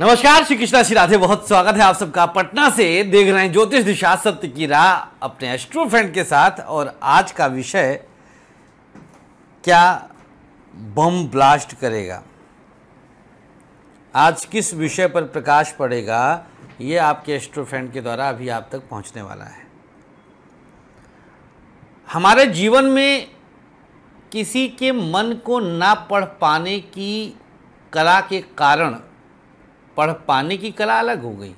नमस्कार श्री कृष्णा श्री राधे बहुत स्वागत है आप सबका पटना से देख रहे हैं ज्योतिष दिशा सत्य की राह अपने एस्ट्रो फ्रेंड के साथ और आज का विषय क्या बम ब्लास्ट करेगा आज किस विषय पर प्रकाश पड़ेगा ये आपके एस्ट्रो फ्रेंड के द्वारा अभी आप तक पहुंचने वाला है हमारे जीवन में किसी के मन को ना पढ़ पाने की कला के कारण पढ़ पाने की कला अलग हो गई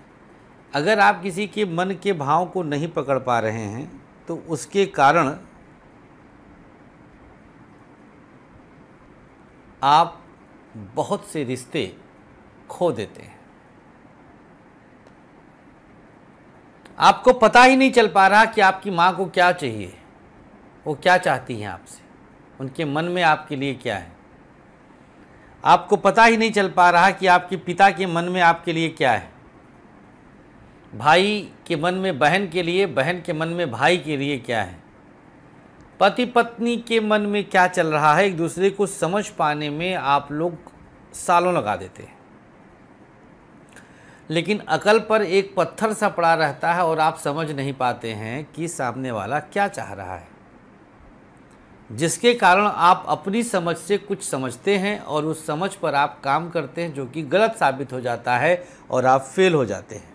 अगर आप किसी के मन के भाव को नहीं पकड़ पा रहे हैं तो उसके कारण आप बहुत से रिश्ते खो देते हैं आपको पता ही नहीं चल पा रहा कि आपकी माँ को क्या चाहिए वो क्या चाहती हैं आपसे उनके मन में आपके लिए क्या है आपको पता ही नहीं चल पा रहा कि आपके पिता के मन में आपके लिए क्या है भाई के मन में बहन के लिए बहन के मन में भाई के लिए क्या है पति पत्नी के मन में क्या चल रहा है एक दूसरे को समझ पाने में आप लोग सालों लगा देते हैं लेकिन अकल पर एक पत्थर सा पड़ा रहता है और आप समझ नहीं पाते हैं कि सामने वाला क्या चाह रहा है जिसके कारण आप अपनी समझ से कुछ समझते हैं और उस समझ पर आप काम करते हैं जो कि गलत साबित हो जाता है और आप फेल हो जाते हैं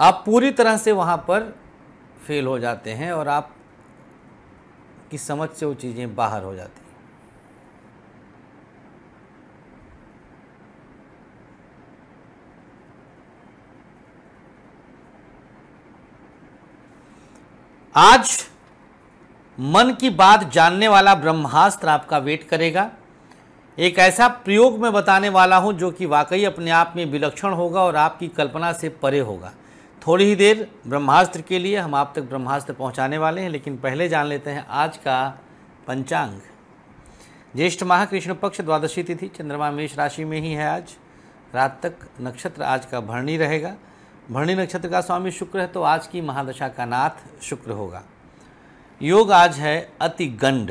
आप पूरी तरह से वहाँ पर फेल हो जाते हैं और आप की समझ से वो चीज़ें बाहर हो जाती हैं आज मन की बात जानने वाला ब्रह्मास्त्र आपका वेट करेगा एक ऐसा प्रयोग मैं बताने वाला हूं जो कि वाकई अपने आप में विलक्षण होगा और आपकी कल्पना से परे होगा थोड़ी ही देर ब्रह्मास्त्र के लिए हम आप तक ब्रह्मास्त्र पहुंचाने वाले हैं लेकिन पहले जान लेते हैं आज का पंचांग ज्येष्ठ माह कृष्ण पक्ष द्वादशी तिथि चंद्रमा मेष राशि में ही है आज रात तक नक्षत्र आज का भरणी रहेगा भरणी नक्षत्र का स्वामी शुक्र है तो आज की महादशा का नाथ शुक्र होगा योग आज है अति गंड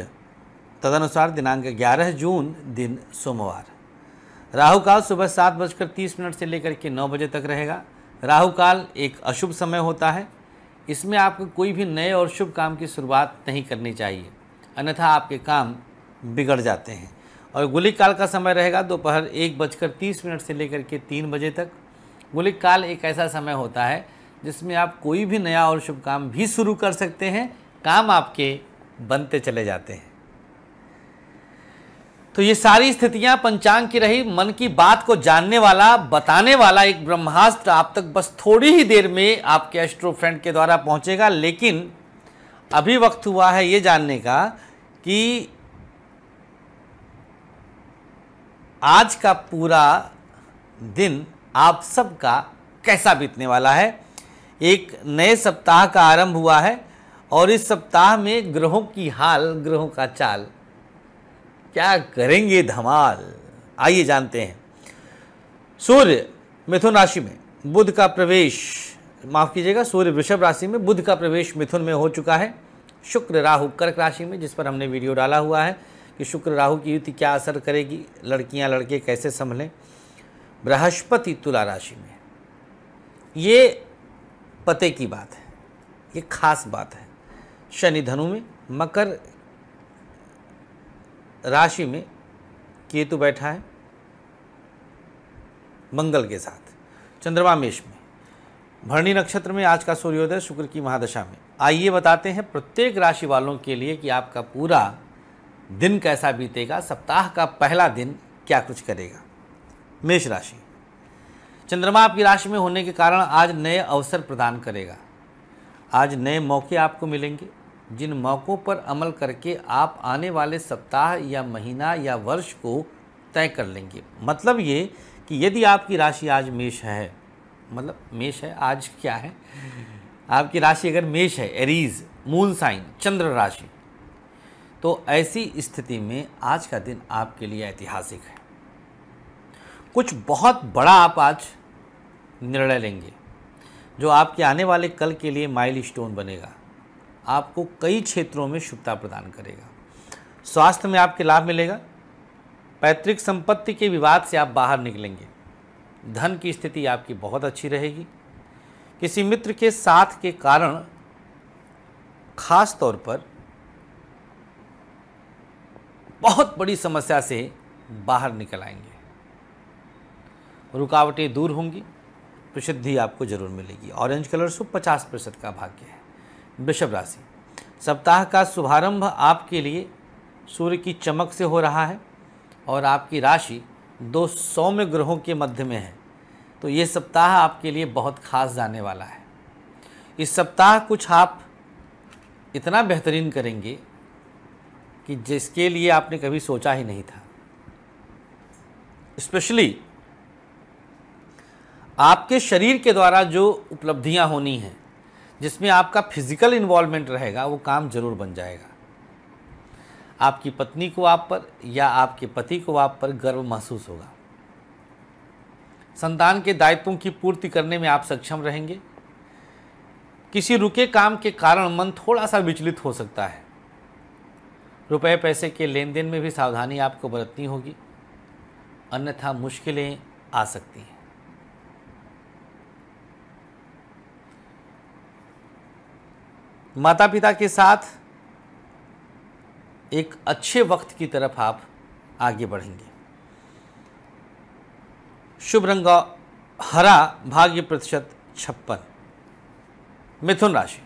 तदनुसार दिनांक 11 जून दिन सोमवार राहु काल सुबह सात बजकर तीस मिनट से लेकर के नौ बजे तक रहेगा राहु काल एक अशुभ समय होता है इसमें आपको कोई भी नए और शुभ काम की शुरुआत नहीं करनी चाहिए अन्यथा आपके काम बिगड़ जाते हैं और गुलिक काल का समय रहेगा दोपहर एक बजकर तीस मिनट से लेकर के तीन बजे तक बोले काल एक ऐसा समय होता है जिसमें आप कोई भी नया और शुभ काम भी शुरू कर सकते हैं काम आपके बनते चले जाते हैं तो ये सारी स्थितियां पंचांग की रही मन की बात को जानने वाला बताने वाला एक ब्रह्मास्त्र आप तक बस थोड़ी ही देर में आपके एस्ट्रो फ्रेंड के द्वारा पहुंचेगा लेकिन अभी वक्त हुआ है ये जानने का कि आज का पूरा दिन आप सबका कैसा बीतने वाला है एक नए सप्ताह का आरंभ हुआ है और इस सप्ताह में ग्रहों की हाल ग्रहों का चाल क्या करेंगे धमाल आइए जानते हैं सूर्य मिथुन राशि में बुध का प्रवेश माफ़ कीजिएगा सूर्य वृषभ राशि में बुध का प्रवेश मिथुन में हो चुका है शुक्र राहु कर्क राशि में जिस पर हमने वीडियो डाला हुआ है कि शुक्र राहु की युति क्या असर करेगी लड़कियां लड़के कैसे संभलें बृहस्पति तुला राशि में ये पते की बात है ये खास बात है शनि धनु में मकर राशि में केतु बैठा है मंगल के साथ चंद्रमा मेष में भरणी नक्षत्र में आज का सूर्योदय शुक्र की महादशा में आइए बताते हैं प्रत्येक राशि वालों के लिए कि आपका पूरा दिन कैसा बीतेगा सप्ताह का पहला दिन क्या कुछ करेगा मेष राशि चंद्रमा आपकी राशि में होने के कारण आज नए अवसर प्रदान करेगा आज नए मौके आपको मिलेंगे जिन मौक़ों पर अमल करके आप आने वाले सप्ताह या महीना या वर्ष को तय कर लेंगे मतलब ये कि यदि आपकी राशि आज मेष है मतलब मेष है आज क्या है आपकी राशि अगर मेष है एरीज मून साइन चंद्र राशि तो ऐसी स्थिति में आज का दिन आपके लिए ऐतिहासिक है कुछ बहुत बड़ा आप आज निर्णय लेंगे जो आपके आने वाले कल के लिए माइल स्टोन बनेगा आपको कई क्षेत्रों में शुभता प्रदान करेगा स्वास्थ्य में आपके लाभ मिलेगा पैतृक संपत्ति के विवाद से आप बाहर निकलेंगे धन की स्थिति आपकी बहुत अच्छी रहेगी किसी मित्र के साथ के कारण खास तौर पर बहुत बड़ी समस्या से बाहर निकल आएंगे रुकावटें दूर होंगी प्रसिद्धि आपको जरूर मिलेगी ऑरेंज कलर शुभ पचास प्रतिशत का भाग्य है वृषभ राशि सप्ताह का शुभारंभ आपके लिए सूर्य की चमक से हो रहा है और आपकी राशि दो सौम्य ग्रहों के मध्य में है तो ये सप्ताह आपके लिए बहुत खास जाने वाला है इस सप्ताह कुछ आप इतना बेहतरीन करेंगे कि जिसके लिए आपने कभी सोचा ही नहीं था स्पेशली आपके शरीर के द्वारा जो उपलब्धियाँ होनी हैं जिसमें आपका फिजिकल इन्वॉल्वमेंट रहेगा वो काम जरूर बन जाएगा आपकी पत्नी को आप पर या आपके पति को आप पर गर्व महसूस होगा संतान के दायित्वों की पूर्ति करने में आप सक्षम रहेंगे किसी रुके काम के कारण मन थोड़ा सा विचलित हो सकता है रुपए पैसे के लेन देन में भी सावधानी आपको बरतनी होगी अन्यथा मुश्किलें आ सकती हैं माता पिता के साथ एक अच्छे वक्त की तरफ आप आगे बढ़ेंगे शुभ रंग हरा भाग्य प्रतिशत छप्पन मिथुन राशि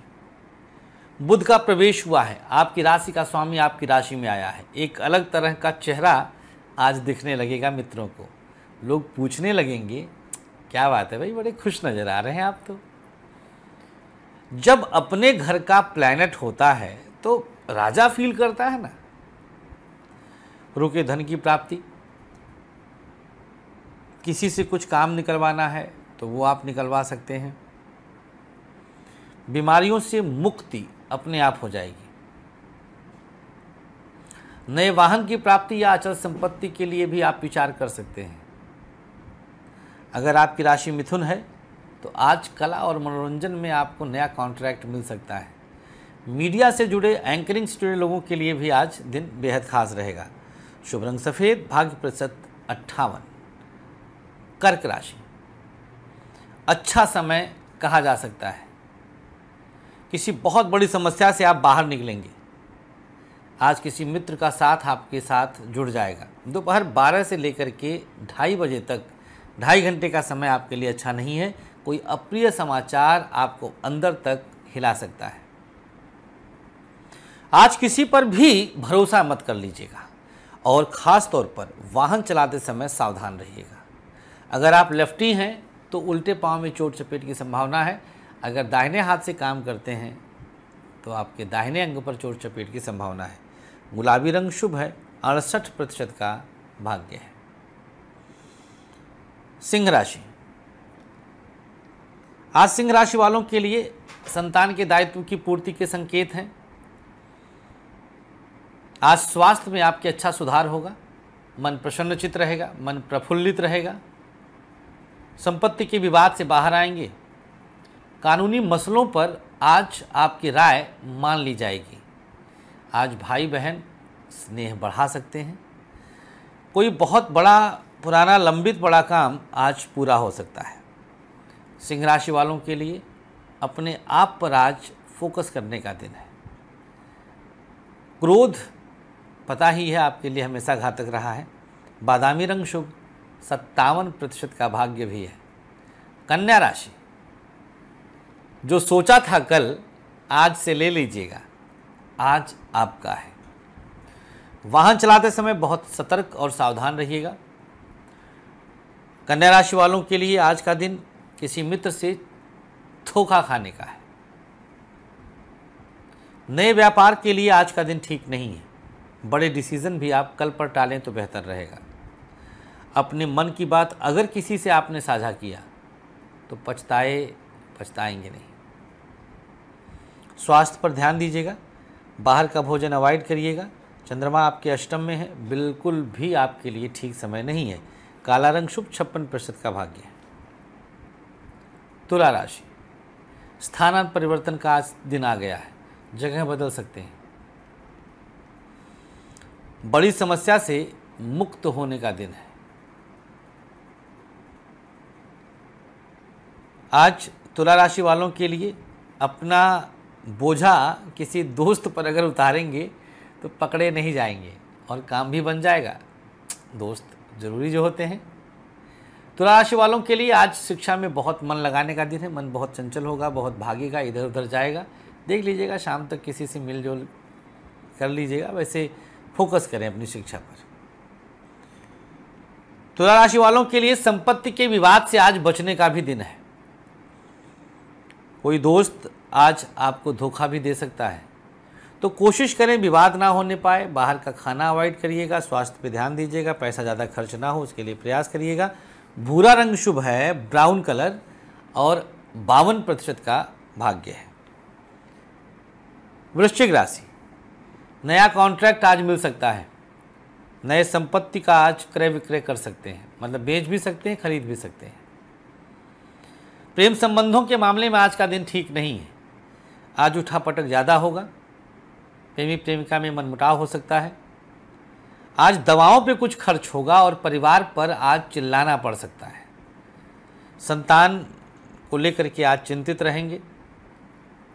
बुध का प्रवेश हुआ है आपकी राशि का स्वामी आपकी राशि में आया है एक अलग तरह का चेहरा आज दिखने लगेगा मित्रों को लोग पूछने लगेंगे क्या बात है भाई बड़े खुश नज़र आ रहे हैं आप तो जब अपने घर का प्लैनेट होता है तो राजा फील करता है ना रुके धन की प्राप्ति किसी से कुछ काम निकलवाना है तो वो आप निकलवा सकते हैं बीमारियों से मुक्ति अपने आप हो जाएगी नए वाहन की प्राप्ति या अचल संपत्ति के लिए भी आप विचार कर सकते हैं अगर आपकी राशि मिथुन है तो आज कला और मनोरंजन में आपको नया कॉन्ट्रैक्ट मिल सकता है मीडिया से जुड़े एंकरिंग से जुड़े लोगों के लिए भी आज दिन बेहद खास रहेगा शुभ रंग सफ़ेद भाग्य प्रतिशत अट्ठावन कर्क राशि अच्छा समय कहा जा सकता है किसी बहुत बड़ी समस्या से आप बाहर निकलेंगे आज किसी मित्र का साथ आपके साथ जुड़ जाएगा दोपहर 12 से लेकर के ढाई बजे तक ढाई घंटे का समय आपके लिए अच्छा नहीं है कोई अप्रिय समाचार आपको अंदर तक हिला सकता है आज किसी पर भी भरोसा मत कर लीजिएगा और ख़ास तौर पर वाहन चलाते समय सावधान रहिएगा अगर आप लेफ्टी हैं तो उल्टे पांव में चोट चपेट की संभावना है अगर दाहिने हाथ से काम करते हैं तो आपके दाहिने अंग पर चोट चपेट की संभावना है गुलाबी रंग शुभ है अड़सठ प्रतिशत का भाग्य है सिंह राशि आज सिंह राशि वालों के लिए संतान के दायित्व की पूर्ति के संकेत हैं आज स्वास्थ्य में आपके अच्छा सुधार होगा मन प्रसन्नचित रहेगा मन प्रफुल्लित रहेगा संपत्ति के विवाद से बाहर आएंगे कानूनी मसलों पर आज आपकी राय मान ली जाएगी आज भाई बहन स्नेह बढ़ा सकते हैं कोई बहुत बड़ा पुराना लंबित बड़ा काम आज पूरा हो सकता है सिंह राशि वालों के लिए अपने आप पर आज फोकस करने का दिन है क्रोध पता ही है आपके लिए हमेशा घातक रहा है बादामी रंग शुभ सत्तावन प्रतिशत का भाग्य भी है कन्या राशि जो सोचा था कल आज से ले लीजिएगा आज आपका है वाहन चलाते समय बहुत सतर्क और सावधान रहिएगा कन्या राशि वालों के लिए आज का दिन किसी मित्र से धोखा खाने का है नए व्यापार के लिए आज का दिन ठीक नहीं है बड़े डिसीजन भी आप कल पर टालें तो बेहतर रहेगा अपने मन की बात अगर किसी से आपने साझा किया तो पछताए पछताएंगे नहीं स्वास्थ्य पर ध्यान दीजिएगा बाहर का भोजन अवॉइड करिएगा चंद्रमा आपके अष्टम में है बिल्कुल भी आपके लिए ठीक समय नहीं है काला रंग शुभ छप्पन प्रतिशत का भाग्य है तुला राशि स्थानांत परिवर्तन का आज दिन आ गया है जगह बदल सकते हैं बड़ी समस्या से मुक्त होने का दिन है आज तुला राशि वालों के लिए अपना बोझा किसी दोस्त पर अगर उतारेंगे तो पकड़े नहीं जाएंगे और काम भी बन जाएगा दोस्त ज़रूरी जो होते हैं तुला राशि वालों के लिए आज शिक्षा में बहुत मन लगाने का दिन है मन बहुत चंचल होगा बहुत भागेगा इधर उधर जाएगा देख लीजिएगा शाम तक किसी से मिलजुल कर लीजिएगा वैसे फोकस करें अपनी शिक्षा पर तुला राशि वालों के लिए संपत्ति के विवाद से आज बचने का भी दिन है कोई दोस्त आज आपको धोखा भी दे सकता है तो कोशिश करें विवाद ना होने पाए बाहर का खाना अवॉइड करिएगा स्वास्थ्य पर ध्यान दीजिएगा पैसा ज़्यादा खर्च ना हो उसके लिए प्रयास करिएगा भूरा रंग शुभ है ब्राउन कलर और बावन प्रतिशत का भाग्य है वृश्चिक राशि नया कॉन्ट्रैक्ट आज मिल सकता है नए संपत्ति का आज क्रय विक्रय कर सकते हैं मतलब बेच भी सकते हैं खरीद भी सकते हैं प्रेम संबंधों के मामले में आज का दिन ठीक नहीं है आज उठा पटक ज़्यादा होगा प्रेमी प्रेमिका में मनमुटाव हो सकता है आज दवाओं पे कुछ खर्च होगा और परिवार पर आज चिल्लाना पड़ सकता है संतान को लेकर के आज चिंतित रहेंगे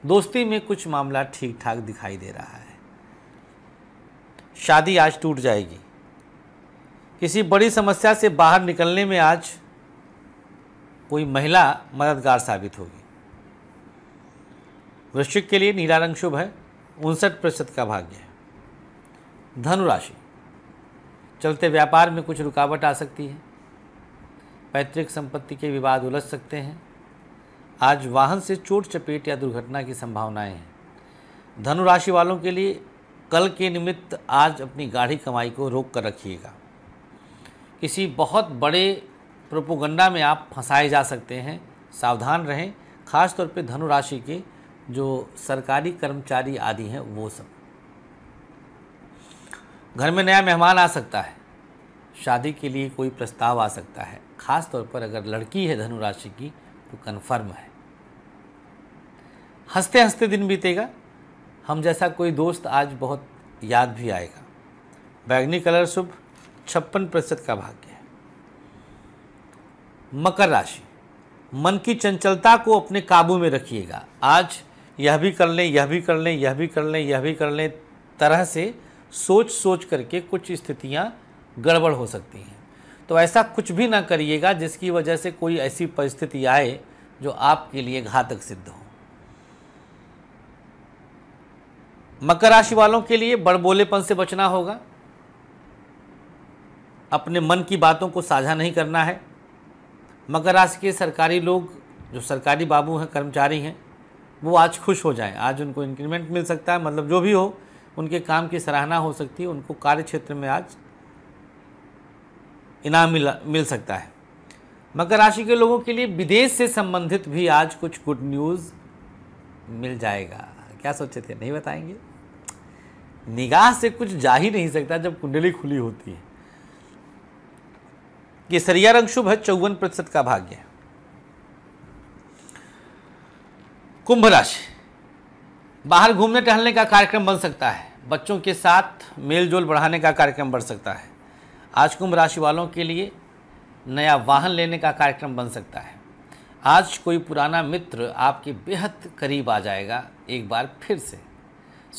दोस्ती में कुछ मामला ठीक ठाक दिखाई दे रहा है शादी आज टूट जाएगी किसी बड़ी समस्या से बाहर निकलने में आज कोई महिला मददगार साबित होगी वृश्चिक के लिए नीला रंग शुभ है उनसठ प्रतिशत का भाग्य है धनुराशि चलते व्यापार में कुछ रुकावट आ सकती है पैतृक संपत्ति के विवाद उलझ सकते हैं आज वाहन से चोट चपेट या दुर्घटना की संभावनाएं हैं धनु राशि वालों के लिए कल के निमित्त आज अपनी गाढ़ी कमाई को रोक कर रखिएगा किसी बहुत बड़े प्रोपोगंडा में आप फंसाए जा सकते हैं सावधान रहें खासतौर पर धनुराशि के जो सरकारी कर्मचारी आदि हैं वो सब घर में नया मेहमान आ सकता है शादी के लिए कोई प्रस्ताव आ सकता है ख़ास तौर पर अगर लड़की है धनु राशि की तो कन्फर्म है हंसते हंसते दिन बीतेगा हम जैसा कोई दोस्त आज बहुत याद भी आएगा बैगनी कलर शुभ छप्पन प्रतिशत का भाग्य है मकर राशि मन की चंचलता को अपने काबू में रखिएगा आज यह भी कर लें यह भी कर लें यह भी कर लें यह भी कर लें तरह से सोच सोच करके कुछ स्थितियां गड़बड़ हो सकती हैं तो ऐसा कुछ भी ना करिएगा जिसकी वजह से कोई ऐसी परिस्थिति आए जो आपके लिए घातक सिद्ध हो मकर राशि वालों के लिए बड़बोलेपन से बचना होगा अपने मन की बातों को साझा नहीं करना है मकर राशि के सरकारी लोग जो सरकारी बाबू हैं कर्मचारी हैं वो आज खुश हो जाएं आज उनको इंक्रीमेंट मिल सकता है मतलब जो भी हो उनके काम की सराहना हो सकती है उनको कार्य क्षेत्र में आज इनाम मिल मिल सकता है मकर राशि के लोगों के लिए विदेश से संबंधित भी आज कुछ गुड न्यूज़ मिल जाएगा क्या सोचे थे नहीं बताएंगे निगाह से कुछ जा ही नहीं सकता जब कुंडली खुली होती है ये सरिया रंग शुभ है चौवन प्रतिशत का भाग्य है कुंभ राशि बाहर घूमने टहलने का कार्यक्रम बन सकता है बच्चों के साथ मेल जोल बढ़ाने का कार्यक्रम बढ़ सकता है आज कुंभ राशि वालों के लिए नया वाहन लेने का कार्यक्रम बन सकता है आज कोई पुराना मित्र आपके बेहद करीब आ जाएगा एक बार फिर से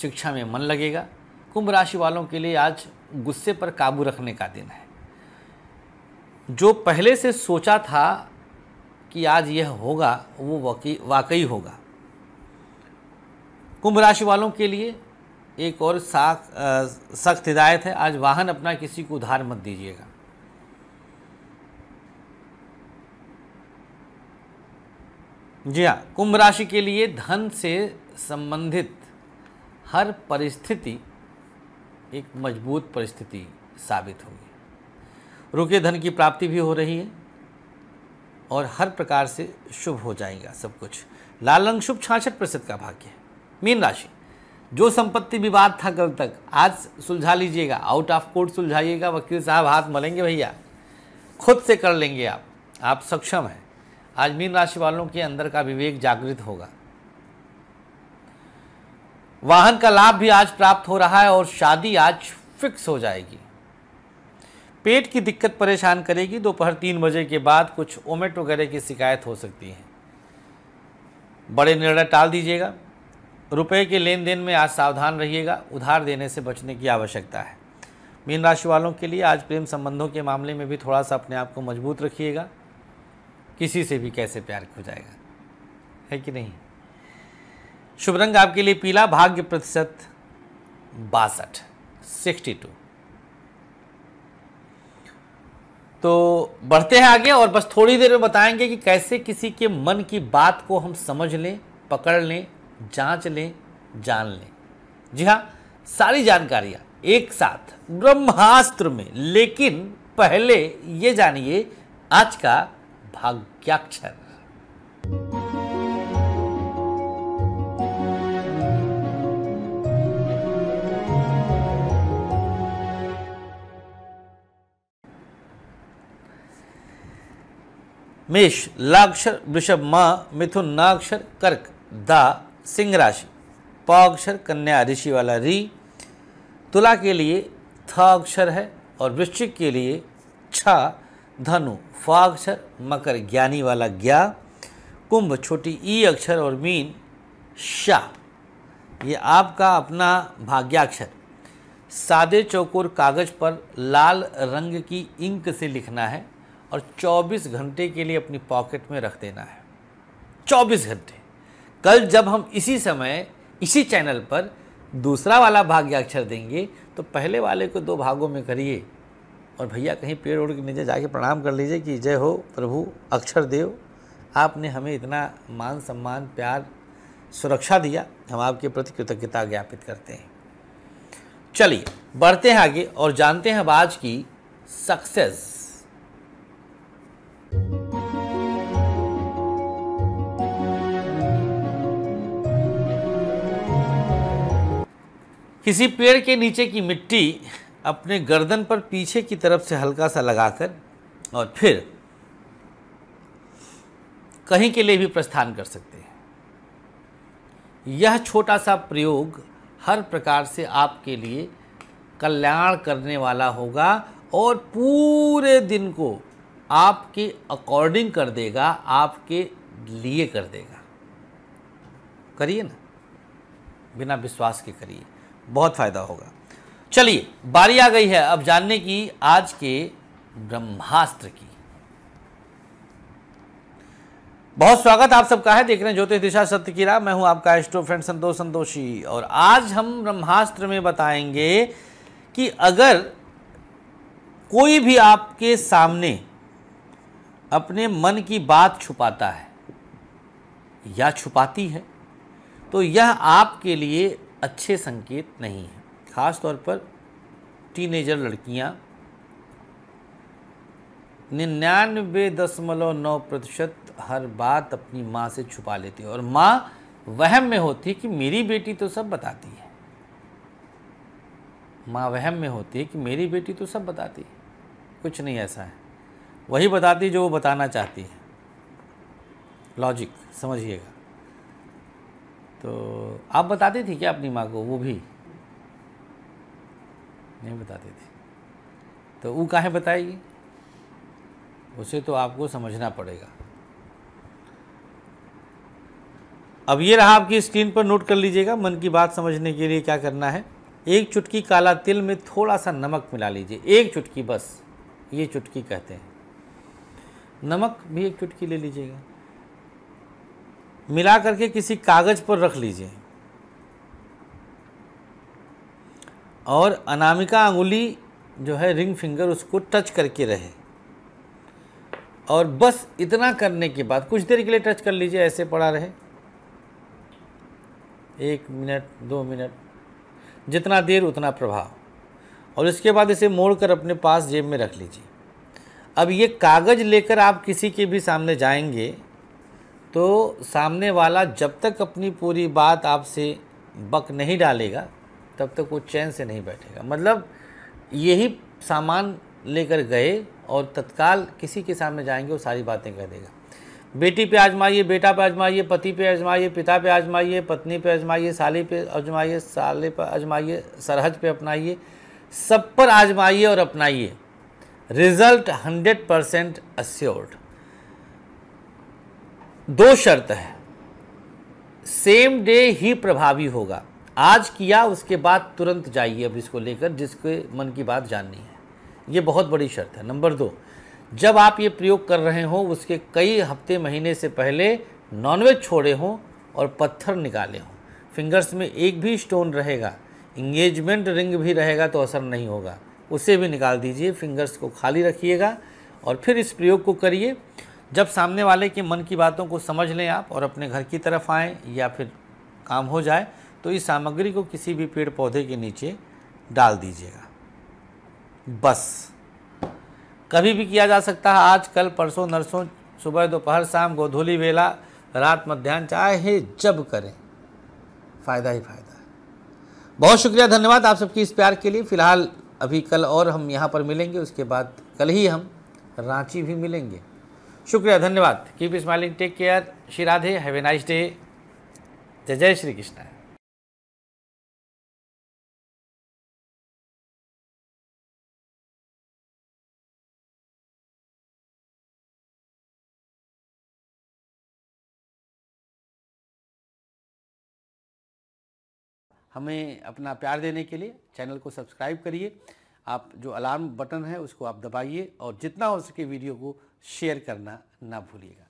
शिक्षा में मन लगेगा कुंभ राशि वालों के लिए आज गुस्से पर काबू रखने का दिन है जो पहले से सोचा था कि आज यह होगा वो वाकई वाकई होगा कुंभ राशि वालों के लिए एक और साख सख्त हिदायत है आज वाहन अपना किसी को उधार मत दीजिएगा जी हाँ कुंभ राशि के लिए धन से संबंधित हर परिस्थिति एक मजबूत परिस्थिति साबित होगी रुके धन की प्राप्ति भी हो रही है और हर प्रकार से शुभ हो जाएगा सब कुछ लाल रंग शुभ छाछठ प्रतिशत का भाग्य है मीन राशि जो संपत्ति विवाद था कल तक आज सुलझा लीजिएगा आउट ऑफ कोर्ट सुलझाइएगा वकील साहब हाथ मलेंगे भैया खुद से कर लेंगे आप आप सक्षम हैं आज मीन राशि वालों के अंदर का विवेक जागृत होगा वाहन का लाभ भी आज प्राप्त हो रहा है और शादी आज फिक्स हो जाएगी पेट की दिक्कत परेशान करेगी दोपहर तीन बजे के बाद कुछ ओमेट वगैरह की शिकायत हो सकती है बड़े निर्णय टाल दीजिएगा रुपए के लेन देन में आज सावधान रहिएगा उधार देने से बचने की आवश्यकता है मीन राशि वालों के लिए आज प्रेम संबंधों के मामले में भी थोड़ा सा अपने आप को मजबूत रखिएगा किसी से भी कैसे प्यार हो जाएगा है कि नहीं शुभ रंग आपके लिए पीला भाग्य प्रतिशत बासठ सिक्सटी टू तो बढ़ते हैं आगे और बस थोड़ी देर में बताएंगे कि कैसे किसी के मन की बात को हम समझ लें पकड़ लें जांच लें जान लें जी हाँ सारी जानकारियाँ एक साथ ब्रह्मास्त्र में लेकिन पहले ये जानिए आज का भाग्याक्षर मेष लाक्षर वृषभ मां मिथुन नाक्षर कर्क दा सिंह राशि प अक्षर कन्या ऋषि वाला री तुला के लिए थ अक्षर है और वृश्चिक के लिए छ धनु फ अक्षर मकर ज्ञानी वाला ज्ञा कुंभ छोटी ई अक्षर और मीन शाह ये आपका अपना भाग्याक्षर सादे चौकोर कागज़ पर लाल रंग की इंक से लिखना है और 24 घंटे के लिए अपनी पॉकेट में रख देना है 24 घंटे कल जब हम इसी समय इसी चैनल पर दूसरा वाला भाग्य अक्षर देंगे तो पहले वाले को दो भागों में करिए और भैया कहीं पेड़ ओड़ के नीचे जाके प्रणाम कर लीजिए कि जय हो प्रभु अक्षर देव आपने हमें इतना मान सम्मान प्यार सुरक्षा दिया हम आपके प्रति कृतज्ञता ज्ञापित करते हैं चलिए बढ़ते हैं आगे और जानते हैं अब आज की सक्सेस किसी पेड़ के नीचे की मिट्टी अपने गर्दन पर पीछे की तरफ से हल्का सा लगाकर और फिर कहीं के लिए भी प्रस्थान कर सकते हैं यह छोटा सा प्रयोग हर प्रकार से आपके लिए कल्याण करने वाला होगा और पूरे दिन को आपके अकॉर्डिंग कर देगा आपके लिए कर देगा करिए ना बिना विश्वास के करिए बहुत फ़ायदा होगा चलिए बारी आ गई है अब जानने की आज के ब्रह्मास्त्र की बहुत स्वागत आप सबका है देख रहे हैं ज्योतिष दिशा सत्य की राह मैं हूं आपका एस्ट्रो फ्रेंड संतोष संतोषी और आज हम ब्रह्मास्त्र में बताएंगे कि अगर कोई भी आपके सामने अपने मन की बात छुपाता है या छुपाती है तो यह आपके लिए अच्छे संकेत नहीं हैं ख़ास तौर पर टीनेजर लड़कियां निन्यानवे दशमलव नौ प्रतिशत हर बात अपनी माँ से छुपा लेती है और माँ वहम में होती है कि मेरी बेटी तो सब बताती है माँ वहम में होती है कि मेरी बेटी तो सब बताती है कुछ नहीं ऐसा है वही बताती जो वो बताना चाहती है लॉजिक समझिएगा तो आप बताती थी क्या अपनी माँ को वो भी नहीं बताती थी तो वो काहे बताएगी उसे तो आपको समझना पड़ेगा अब ये रहा आपकी स्क्रीन पर नोट कर लीजिएगा मन की बात समझने के लिए क्या करना है एक चुटकी काला तिल में थोड़ा सा नमक मिला लीजिए एक चुटकी बस ये चुटकी कहते हैं नमक भी एक चुटकी ले लीजिएगा मिला करके किसी कागज़ पर रख लीजिए और अनामिका अंगुली जो है रिंग फिंगर उसको टच करके रहे और बस इतना करने के बाद कुछ देर के लिए टच कर लीजिए ऐसे पड़ा रहे एक मिनट दो मिनट जितना देर उतना प्रभाव और इसके बाद इसे मोड़ कर अपने पास जेब में रख लीजिए अब ये कागज़ लेकर आप किसी के भी सामने जाएंगे तो सामने वाला जब तक अपनी पूरी बात आपसे बक नहीं डालेगा तब तक वो चैन से नहीं बैठेगा मतलब यही सामान लेकर गए और तत्काल किसी के सामने जाएंगे वो सारी बातें कह देगा बेटी पे आजमाइए बेटा पे आजमाइए पति पे आजमाइए पिता पे आजमाइए पत्नी पे आजमाइए साली पे आजमाइए साले पे आजमाइए सरहद पे अपनाइए सब पर आजमाइए और अपनाइए रिजल्ट हंड्रेड परसेंट अस्योर्ड दो शर्त है सेम डे ही प्रभावी होगा आज किया उसके बाद तुरंत जाइए अब इसको लेकर जिसके मन की बात जाननी है ये बहुत बड़ी शर्त है नंबर दो जब आप ये प्रयोग कर रहे हों उसके कई हफ्ते महीने से पहले नॉनवेज छोड़े हों और पत्थर निकाले हों फिंगर्स में एक भी स्टोन रहेगा इंगेजमेंट रिंग भी रहेगा तो असर नहीं होगा उसे भी निकाल दीजिए फिंगर्स को खाली रखिएगा और फिर इस प्रयोग को करिए जब सामने वाले के मन की बातों को समझ लें आप और अपने घर की तरफ आएँ या फिर काम हो जाए तो इस सामग्री को किसी भी पेड़ पौधे के नीचे डाल दीजिएगा बस कभी भी किया जा सकता है आज कल परसों नरसों सुबह दोपहर शाम गोधोली वेला रात मध्यान्ह चाहे जब करें फ़ायदा ही फ़ायदा बहुत शुक्रिया धन्यवाद आप सबकी इस प्यार के लिए फ़िलहाल अभी कल और हम यहाँ पर मिलेंगे उसके बाद कल ही हम रांची भी मिलेंगे शुक्रिया धन्यवाद keep smiling take care Shri Radhe have a nice day जय जय श्री कृष्ण हमें अपना प्यार देने के लिए चैनल को सब्सक्राइब करिए आप जो अलार्म बटन है उसको आप दबाइए और जितना हो सके वीडियो को शेयर करना ना भूलिएगा